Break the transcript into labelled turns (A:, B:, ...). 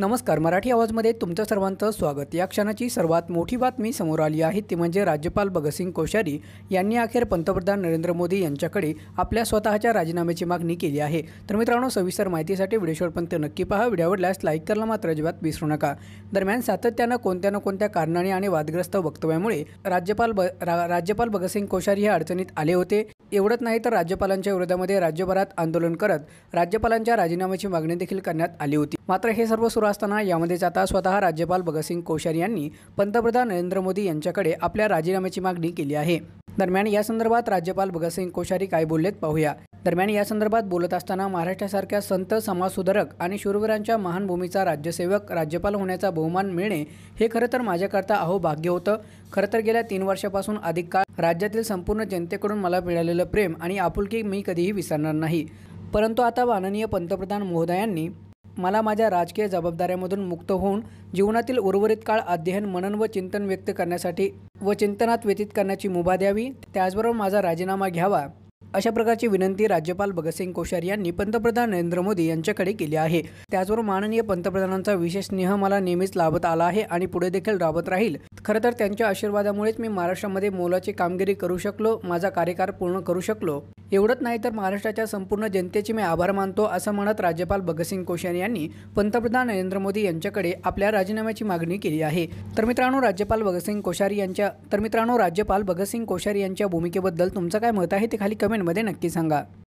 A: नमस्कार मराठी आवाजमध्ये तुमचं सर्वांचं स्वागत या क्षणाची सर्वात मोठी बातमी समोर आली आहे ती म्हणजे राज्यपाल भगतसिंग कोश्यारी यांनी अखेर पंतप्रधान नरेंद्र मोदी यांच्याकडे आपल्या स्वतःच्या राजीनाम्याची मागणी केली आहे तर मित्रांनो सविस्तर माहितीसाठी व्हिडिओ नक्की पहा व्हिडिओ आवडल्यास लाईक करायला मात्र अजिबात विसरू नका दरम्यान सातत्यानं कोणत्या ना कोणत्या कारणाने आणि वादग्रस्त वक्तव्यामुळे राज्यपाल ब राज्यपाल भगतसिंग कोश्यारी हे अडचणीत आले होते एवढंच नाही तर राज्यपालांच्या विरोधामध्ये राज्यभरात आंदोलन करत राज्यपालांच्या राजीनाम्याची मागणी देखील करण्यात आली होती मात्र हे सर्व सुरू असताना यामध्येच आता स्वतः राज्यपाल भगतसिंग कोश्यारी यांनी पंतप्रधान नरेंद्र मोदी यांच्याकडे आपल्या राजीनाम्याची मागणी केली आहे दरम्यान या संदर्भात राज्यपाल भगतसिंग कोश्यारी काय बोललेत पाहूया दरम्यान या संदर्भात बोलत असताना महाराष्ट्रासारख्या संत समाजसुधारक आणि शूरवीरांच्या महान भूमीचा राज्यसेवक राज्यपाल होण्याचा बहुमान मिळणे हे खरं तर माझ्याकरता अहो भाग्य होतं खरं तर गेल्या तीन वर्षापासून अधिक काळ राज्यातील संपूर्ण जनतेकडून मला मिळालेलं प्रेम आणि आपुलकी मी कधीही विसरणार नाही परंतु आता माननीय पंतप्रधान महोदयांनी मला माझ्या राजकीय जबाबदाऱ्यामधून मुक्त होऊन जीवनातील उर्वरित काळ अध्ययन मनन व चिंतन व्यक्त करण्यासाठी व चिंतनात व्यतीत करण्याची मुभा द्यावी त्याचबरोबर माझा राजीनामा घ्यावा अशा प्रकारची विनंती राज्यपाल भगतसिंग कोश्यारी यांनी पंतप्रधान नरेंद्र मोदी यांच्याकडे केली आहे त्याचबरोबर माननीय पंतप्रधानांचा विशेष स्नेह मला नेहमीच लाभत आला आहे आणि पुढे देखील राबत राहील खरं तर त्यांच्या आशीर्वादामुळेच मी महाराष्ट्रामध्ये मोलाची कामगिरी करू शकलो माझा कार्यकाळ पूर्ण करू शकलो एवढंच नाही तर महाराष्ट्राच्या संपूर्ण जनतेची मी आभार मानतो असं म्हणत राज्यपाल भगतसिंग कोश्यारी यांनी पंतप्रधान नरेंद्र मोदी यांच्याकडे आपल्या राजीनाम्याची मागणी केली आहे तर मित्रांनो राज्यपाल भगतसिंग कोश्यारी यांच्या तर मित्रांनो राज्यपाल भगतसिंग कोश्यारी यांच्या भूमिकेबद्दल तुमचं काय मत आहे ते खाली कमेंट कमेंटमध्ये नक्की सांगा